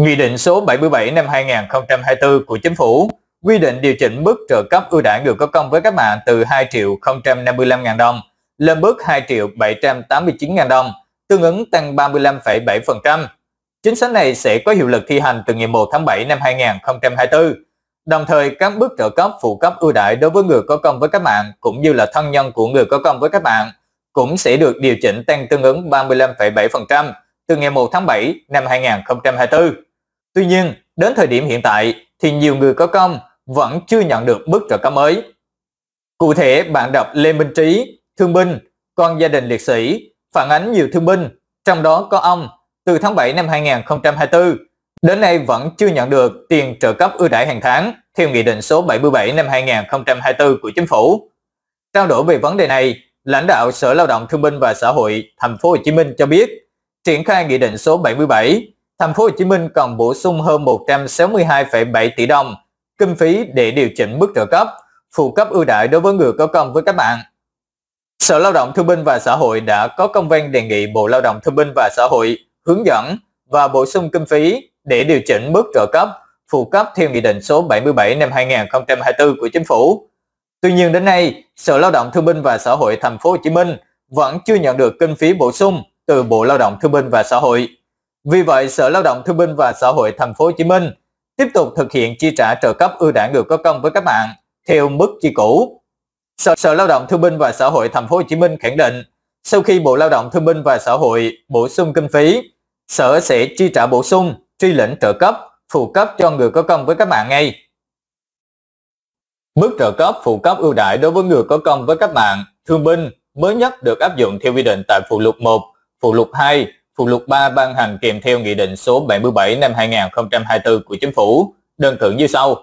Nghị định số 77 năm 2024 của Chính phủ quy định điều chỉnh mức trợ cấp ưu đãi người có công với các mạng từ 2 triệu 055 000 đồng lên mức 2 triệu 789 000 đồng, tương ứng tăng 35,7%. Chính sách này sẽ có hiệu lực thi hành từ ngày 1 tháng 7 năm 2024. Đồng thời, các bước trợ cấp phụ cấp ưu đãi đối với người có công với các mạng cũng như là thân nhân của người có công với các mạng cũng sẽ được điều chỉnh tăng tương ứng 35,7% từ ngày 1 tháng 7 năm 2024. Tuy nhiên, đến thời điểm hiện tại thì nhiều người có công vẫn chưa nhận được mức trợ cấp mới. Cụ thể, bạn đọc Lê Minh Trí, thương binh, con gia đình liệt sĩ, phản ánh nhiều thương binh, trong đó có ông, từ tháng 7 năm 2024, đến nay vẫn chưa nhận được tiền trợ cấp ưu đãi hàng tháng theo Nghị định số 77 năm 2024 của Chính phủ. Trao đổi về vấn đề này, lãnh đạo Sở Lao động Thương binh và Xã hội Thành phố Hồ Chí Minh cho biết, triển khai Nghị định số 77 Thành phố Hồ Chí Minh còn bổ sung hơn 162,7 tỷ đồng kinh phí để điều chỉnh mức trợ cấp, phụ cấp ưu đại đối với người có công với các bạn. Sở Lao động Thương binh và Xã hội đã có công văn đề nghị Bộ Lao động Thương binh và Xã hội hướng dẫn và bổ sung kinh phí để điều chỉnh mức trợ cấp, phụ cấp theo Nghị định số 77 năm 2024 của Chính phủ. Tuy nhiên đến nay, Sở Lao động Thương binh và Xã hội Thành phố Hồ Chí Minh vẫn chưa nhận được kinh phí bổ sung từ Bộ Lao động Thương binh và Xã hội. Vì vậy, Sở Lao động Thương binh và Xã hội Thành phố Hồ Chí Minh tiếp tục thực hiện chi trả trợ cấp ưu đãi người có công với các bạn theo mức chi cũ. Sở, Sở Lao động Thương binh và Xã hội Thành phố Hồ Chí Minh khẳng định, sau khi Bộ Lao động Thương binh và Xã hội bổ sung kinh phí, Sở sẽ chi trả bổ sung, truy lĩnh trợ cấp, phụ cấp cho người có công với các bạn ngay. Mức trợ cấp phụ cấp ưu đãi đối với người có công với các bạn thương binh mới nhất được áp dụng theo quy định tại phụ lục 1, phụ lục 2 Phụ lục 3 ban hành kèm theo Nghị định số 77 năm 2024 của Chính phủ, đơn cử như sau.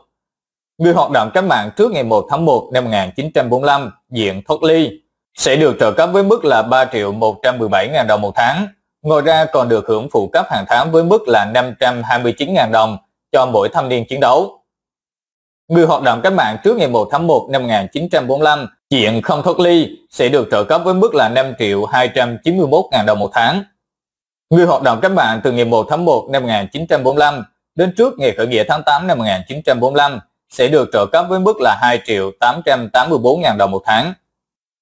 Người hoạt động cách mạng trước ngày 1 tháng 1 năm 1945 diện thoát ly sẽ được trợ cấp với mức là 3 triệu 117 ngàn đồng một tháng. Ngoài ra còn được hưởng phụ cấp hàng tháng với mức là 529 ngàn đồng cho mỗi thanh niên chiến đấu. Người hoạt động cách mạng trước ngày 1 tháng 1 năm 1945 diện không thoát ly sẽ được trợ cấp với mức là 5 triệu 291 ngàn đồng một tháng. Người hoạt động cách mạng từ ngày 1 tháng 1 năm 1945 đến trước ngày khởi nghĩa tháng 8 năm 1945 sẽ được trợ cấp với mức là 2 triệu 884 ngàn đồng một tháng.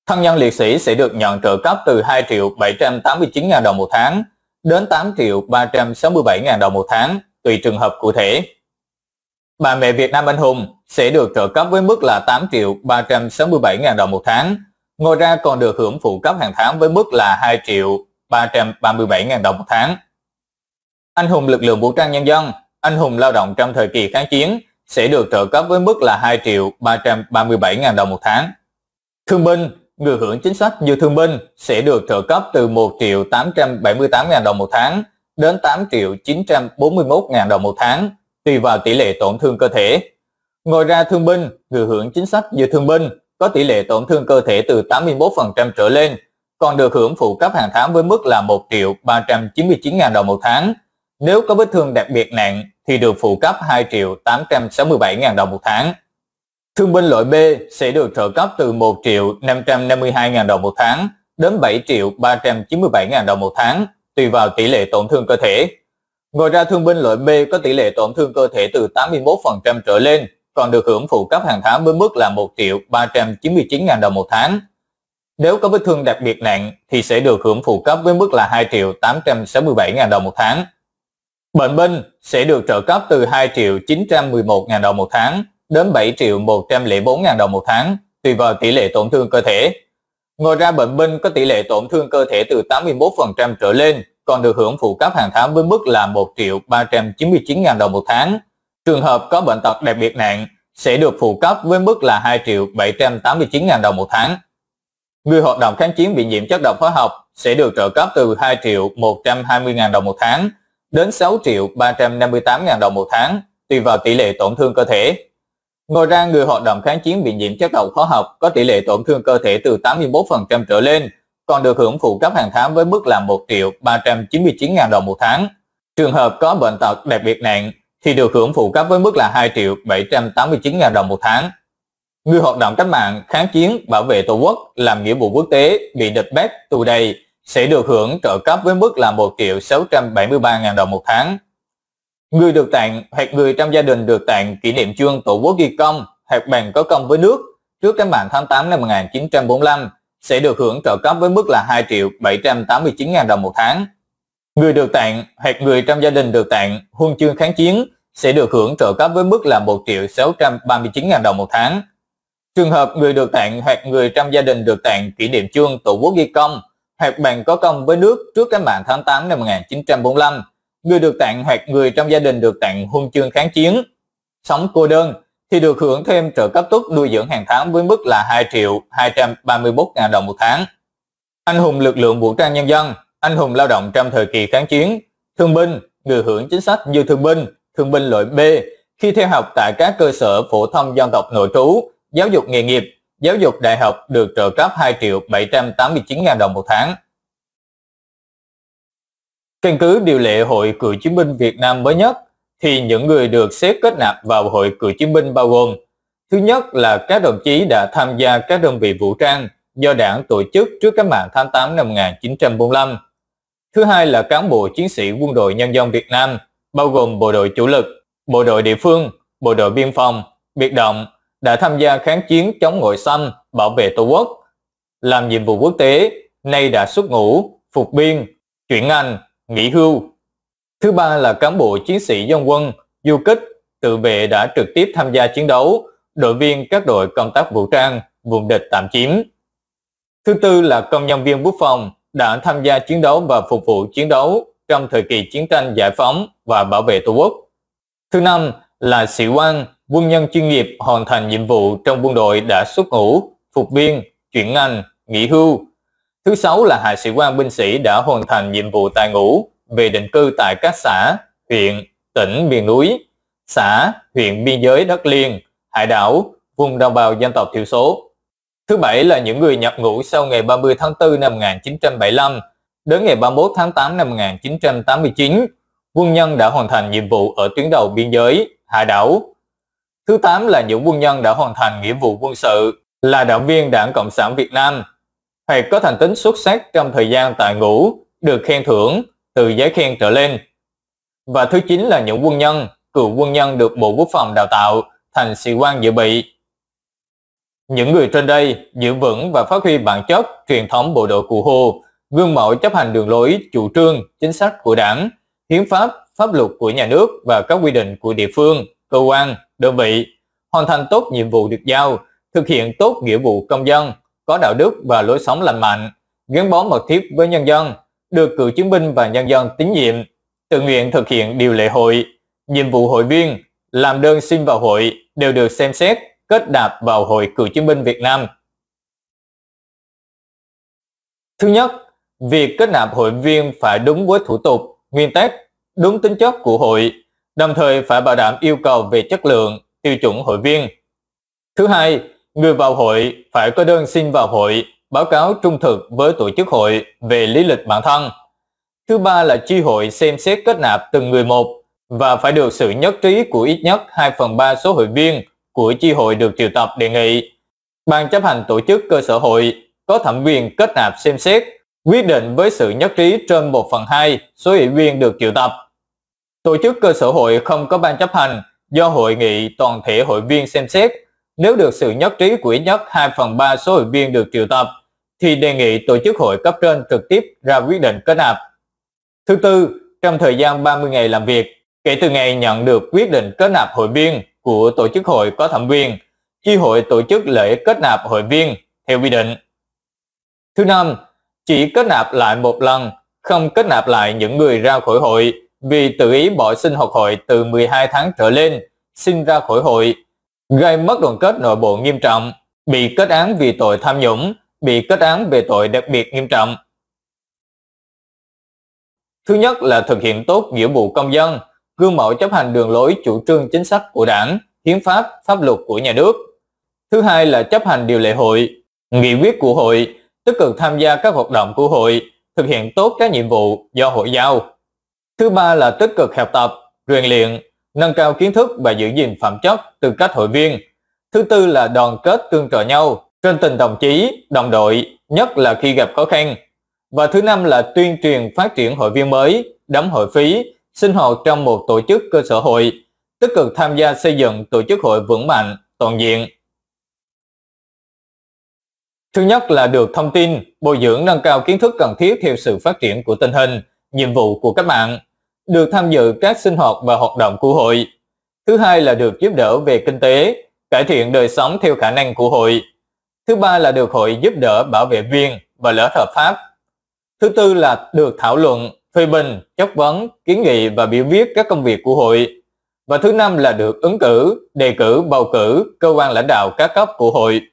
Thân nhân liệt sĩ sẽ được nhận trợ cấp từ 2 triệu 789 ngàn đồng một tháng đến 8 triệu 367 ngàn đồng một tháng, tùy trường hợp cụ thể. Bà mẹ Việt Nam anh hùng sẽ được trợ cấp với mức là 8 triệu 367 ngàn đồng một tháng. Ngoài ra còn được hưởng phụ cấp hàng tháng với mức là 2 triệu 337.000 đồng một tháng. Anh hùng lực lượng vũ trang nhân dân, anh hùng lao động trong thời kỳ kháng chiến sẽ được trợ cấp với mức là 2 triệu 337.000 đồng một tháng. Thương binh, người hưởng chính sách như thương binh sẽ được trợ cấp từ 1 triệu 878.000 đồng một tháng đến 8 triệu 941.000 đồng một tháng, tùy vào tỷ lệ tổn thương cơ thể. Ngoài ra thương binh, người hưởng chính sách như thương binh có tỷ lệ tổn thương cơ thể từ 81% trở lên còn được hưởng phụ cấp hàng tháng với mức là 1 triệu 399 ngàn đồng một tháng. Nếu có vết thương đặc biệt nặng thì được phụ cấp 2 triệu 867 ngàn đồng một tháng. Thương binh loại B sẽ được trợ cấp từ 1 triệu 552 ngàn đồng một tháng đến 7 triệu 397 ngàn đồng một tháng, tùy vào tỷ lệ tổn thương cơ thể. Ngoài ra thương binh loại B có tỷ lệ tổn thương cơ thể từ 81% trở lên, còn được hưởng phụ cấp hàng tháng với mức là 1 triệu 399 ngàn đồng một tháng nếu có vết thương đặc biệt nặng thì sẽ được hưởng phụ cấp với mức là 2 triệu 867 ngàn đồng một tháng. Bệnh binh sẽ được trợ cấp từ 2 triệu 911 ngàn đồng một tháng đến 7 triệu 104 ngàn đồng một tháng tùy vào tỷ lệ tổn thương cơ thể. Ngoài ra bệnh binh có tỷ lệ tổn thương cơ thể từ 81% trở lên còn được hưởng phụ cấp hàng tháng với mức là 1 triệu 399 ngàn đồng một tháng. Trường hợp có bệnh tật đặc biệt nặng sẽ được phụ cấp với mức là 2 triệu 789 ngàn đồng một tháng. Người hoạt động kháng chiến bị nhiễm chất độc hóa học sẽ được trợ cấp từ 2 triệu 120 ngàn đồng một tháng đến 6 triệu 358 ngàn đồng một tháng tùy vào tỷ lệ tổn thương cơ thể. Ngoài ra, người hoạt động kháng chiến bị nhiễm chất độc hóa học có tỷ lệ tổn thương cơ thể từ 81% trở lên, còn được hưởng phụ cấp hàng tháng với mức là 1 triệu 399 ngàn đồng một tháng. Trường hợp có bệnh tật đặc biệt nặng thì được hưởng phụ cấp với mức là 2 triệu 789 ngàn đồng một tháng người hoạt động cách mạng kháng chiến bảo vệ Tổ quốc làm nghĩa vụ quốc tế bị địch bắt tù đầy sẽ được hưởng trợ cấp với mức là 1 triệu 673 ngàn đồng một tháng. Người được tặng hoặc người trong gia đình được tặng kỷ niệm chương Tổ quốc ghi công hoặc bằng có công với nước trước cách mạng tháng 8 năm 1945 sẽ được hưởng trợ cấp với mức là 2 triệu 789 ngàn đồng một tháng. Người được tặng hoặc người trong gia đình được tặng huân chương kháng chiến sẽ được hưởng trợ cấp với mức là 1 triệu 639 ngàn đồng một tháng Trường hợp người được tặng hoặc người trong gia đình được tặng kỷ niệm chương Tổ quốc ghi công hoặc bằng có công với nước trước cách mạng tháng 8 năm 1945, người được tặng hoặc người trong gia đình được tặng huân chương kháng chiến, sống cô đơn thì được hưởng thêm trợ cấp túc nuôi dưỡng hàng tháng với mức là 2 triệu 231 ngàn đồng một tháng. Anh hùng lực lượng vũ trang nhân dân, anh hùng lao động trong thời kỳ kháng chiến, thương binh, người hưởng chính sách như thương binh, thương binh loại B khi theo học tại các cơ sở phổ thông dân tộc nội trú giáo dục nghề nghiệp, giáo dục đại học được trợ cấp 2 triệu 789 ngàn đồng một tháng. Căn cứ điều lệ Hội Cựu chiến binh Việt Nam mới nhất, thì những người được xếp kết nạp vào Hội Cựu chiến binh bao gồm Thứ nhất là các đồng chí đã tham gia các đơn vị vũ trang do đảng tổ chức trước cách mạng tháng 8 năm 1945. Thứ hai là cán bộ chiến sĩ quân đội nhân dân Việt Nam, bao gồm bộ đội chủ lực, bộ đội địa phương, bộ đội biên phòng, biệt động, đã tham gia kháng chiến chống ngoại xâm, bảo vệ Tổ quốc, làm nhiệm vụ quốc tế, nay đã xuất ngũ, phục biên, chuyển ngành, nghỉ hưu. Thứ ba là cán bộ chiến sĩ dân quân, du kích, tự vệ đã trực tiếp tham gia chiến đấu, đội viên các đội công tác vũ trang, vùng địch tạm chiếm. Thứ tư là công nhân viên quốc phòng đã tham gia chiến đấu và phục vụ chiến đấu trong thời kỳ chiến tranh giải phóng và bảo vệ Tổ quốc. Thứ năm là sĩ quan quân nhân chuyên nghiệp hoàn thành nhiệm vụ trong quân đội đã xuất ngũ, phục viên, chuyển ngành, nghỉ hưu. Thứ sáu là hạ sĩ quan binh sĩ đã hoàn thành nhiệm vụ tại ngũ về định cư tại các xã, huyện, tỉnh miền núi, xã, huyện biên giới đất liền, hải đảo, vùng đồng bào dân tộc thiểu số. Thứ bảy là những người nhập ngũ sau ngày 30 tháng 4 năm 1975 đến ngày 31 tháng 8 năm 1989, quân nhân đã hoàn thành nhiệm vụ ở tuyến đầu biên giới, hải đảo, Thứ 8 là những quân nhân đã hoàn thành nghĩa vụ quân sự, là đảng viên đảng Cộng sản Việt Nam, hoặc có thành tích xuất sắc trong thời gian tại ngũ, được khen thưởng, từ giấy khen trở lên. Và thứ 9 là những quân nhân, cựu quân nhân được Bộ Quốc phòng đào tạo thành sĩ quan dự bị. Những người trên đây giữ vững và phát huy bản chất truyền thống bộ đội cụ Hồ, gương mẫu chấp hành đường lối, chủ trương, chính sách của đảng, hiến pháp, pháp luật của nhà nước và các quy định của địa phương cơ quan, đơn vị, hoàn thành tốt nhiệm vụ được giao, thực hiện tốt nghĩa vụ công dân, có đạo đức và lối sống lành mạnh, gắn bó mật thiết với nhân dân, được cựu chiến binh và nhân dân tín nhiệm, tự nguyện thực hiện điều lệ hội, nhiệm vụ hội viên, làm đơn xin vào hội đều được xem xét kết nạp vào Hội Cựu chiến binh Việt Nam. Thứ nhất, việc kết nạp hội viên phải đúng với thủ tục, nguyên tắc, đúng tính chất của hội, đồng thời phải bảo đảm yêu cầu về chất lượng, tiêu chuẩn hội viên. Thứ hai, người vào hội phải có đơn xin vào hội, báo cáo trung thực với tổ chức hội về lý lịch bản thân. Thứ ba là chi hội xem xét kết nạp từng người một và phải được sự nhất trí của ít nhất 2 phần 3 số hội viên của chi hội được triệu tập đề nghị. Ban chấp hành tổ chức cơ sở hội có thẩm quyền kết nạp xem xét, quyết định với sự nhất trí trên 1 phần 2 số hội viên được triệu tập. Tổ chức cơ sở hội không có ban chấp hành do hội nghị toàn thể hội viên xem xét. Nếu được sự nhất trí của ít nhất 2 phần 3 số hội viên được triệu tập, thì đề nghị tổ chức hội cấp trên trực tiếp ra quyết định kết nạp. Thứ tư, trong thời gian 30 ngày làm việc, kể từ ngày nhận được quyết định kết nạp hội viên của tổ chức hội có thẩm quyền, chi hội tổ chức lễ kết nạp hội viên theo quy định. Thứ năm, chỉ kết nạp lại một lần, không kết nạp lại những người ra khỏi hội vì tự ý bỏ sinh học hội từ 12 tháng trở lên, sinh ra khỏi hội, gây mất đoàn kết nội bộ nghiêm trọng, bị kết án vì tội tham nhũng, bị kết án về tội đặc biệt nghiêm trọng. Thứ nhất là thực hiện tốt nghĩa vụ công dân, gương mẫu chấp hành đường lối chủ trương chính sách của đảng, hiến pháp, pháp luật của nhà nước. Thứ hai là chấp hành điều lệ hội, nghị quyết của hội, tích cực tham gia các hoạt động của hội, thực hiện tốt các nhiệm vụ do hội giao. Thứ ba là tích cực học tập, rèn luyện, nâng cao kiến thức và giữ gìn phẩm chất từ cách hội viên. Thứ tư là đoàn kết tương trợ nhau, trên tình đồng chí, đồng đội, nhất là khi gặp khó khăn. Và thứ năm là tuyên truyền phát triển hội viên mới, đóng hội phí, sinh hoạt trong một tổ chức cơ sở hội, tích cực tham gia xây dựng tổ chức hội vững mạnh, toàn diện. Thứ nhất là được thông tin, bồi dưỡng nâng cao kiến thức cần thiết theo sự phát triển của tình hình, nhiệm vụ của các bạn, được tham dự các sinh hoạt và hoạt động của hội. Thứ hai là được giúp đỡ về kinh tế, cải thiện đời sống theo khả năng của hội. Thứ ba là được hội giúp đỡ bảo vệ viên và lợi hợp pháp. Thứ tư là được thảo luận, phê bình, chất vấn, kiến nghị và biểu viết các công việc của hội. Và thứ năm là được ứng cử, đề cử, bầu cử, cơ quan lãnh đạo các cấp của hội.